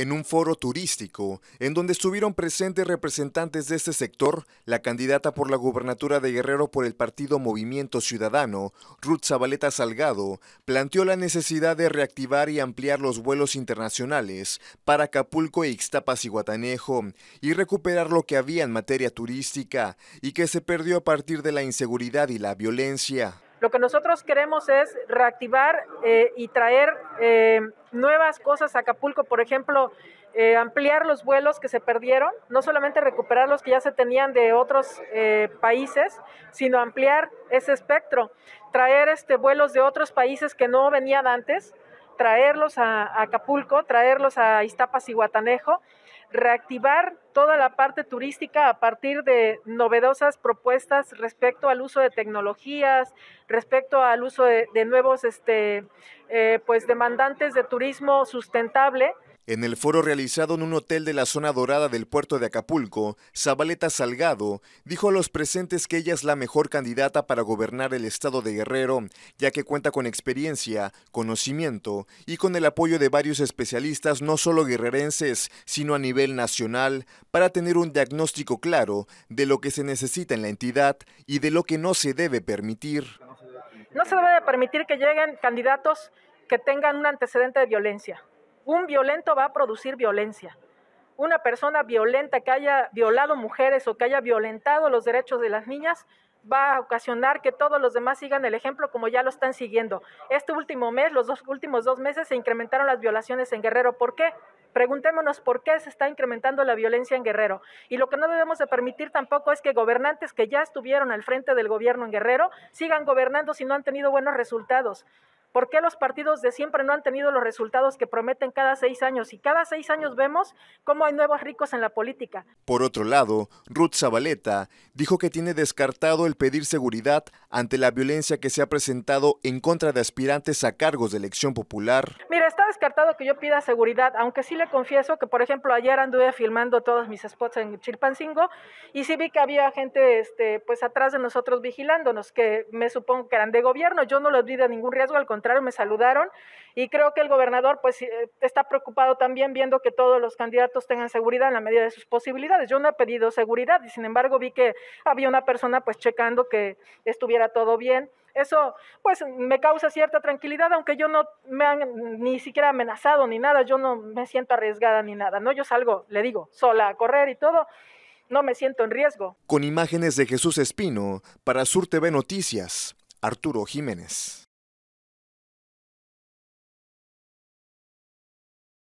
En un foro turístico, en donde estuvieron presentes representantes de este sector, la candidata por la gubernatura de Guerrero por el partido Movimiento Ciudadano, Ruth Zabaleta Salgado, planteó la necesidad de reactivar y ampliar los vuelos internacionales para Acapulco, e Ixtapas y Guatanejo y recuperar lo que había en materia turística y que se perdió a partir de la inseguridad y la violencia. Lo que nosotros queremos es reactivar eh, y traer eh, nuevas cosas a Acapulco, por ejemplo, eh, ampliar los vuelos que se perdieron, no solamente recuperar los que ya se tenían de otros países, sino ampliar ese espectro, traer este, vuelos de otros países que no venían antes traerlos a, Acapulco, traerlos a Iztapas y Guatanejo, reactivar toda la parte turística a partir de novedosas propuestas respecto al uso de tecnologías, respecto al uso de, nuevos este, eh, pues demandantes de turismo sustentable en el foro realizado en un hotel de la zona dorada del puerto de Acapulco, Zabaleta Salgado dijo a los presentes que ella es la mejor candidata para gobernar el estado de Guerrero, ya que cuenta con experiencia, conocimiento y con el apoyo de varios especialistas no solo guerrerenses, sino a nivel nacional, para tener un diagnóstico claro de lo que se necesita en la entidad y de lo que no se debe permitir. No se debe permitir que lleguen candidatos que tengan un antecedente de violencia. Un violento va a producir violencia. Una persona violenta que haya violado mujeres o que haya violentado los derechos de las niñas va a ocasionar que todos los demás sigan el ejemplo como ya lo están siguiendo. Este último mes, los dos últimos dos meses, se incrementaron las violaciones en Guerrero. ¿Por qué? Preguntémonos por qué se está incrementando la violencia en Guerrero. Y lo que no debemos de permitir tampoco es que gobernantes que ya estuvieron al frente del gobierno en Guerrero sigan gobernando si no han tenido buenos resultados. ¿Por qué los partidos de siempre no han tenido los resultados que prometen cada seis años? Y cada seis años vemos cómo hay nuevos ricos en la política. Por otro lado, Ruth Zabaleta dijo que tiene descartado el pedir seguridad ante la violencia que se ha presentado en contra de aspirantes a cargos de elección popular. Mira, está descartado que yo pida seguridad, aunque sí le confieso que, por ejemplo, ayer anduve filmando todos mis spots en Chilpancingo y sí vi que había gente este, pues atrás de nosotros vigilándonos, que me supongo que eran de gobierno. Yo no los vi de ningún riesgo, al contrario, me saludaron y creo que el gobernador pues eh, está preocupado también viendo que todos los candidatos tengan seguridad en la medida de sus posibilidades. Yo no he pedido seguridad y sin embargo vi que había una persona pues checando que estuviera todo bien. Eso pues me causa cierta tranquilidad, aunque yo no me han ni siquiera amenazado ni nada, yo no me siento arriesgada ni nada, ¿no? Yo salgo, le digo, sola a correr y todo, no me siento en riesgo. Con imágenes de Jesús Espino, para Sur TV Noticias, Arturo Jiménez.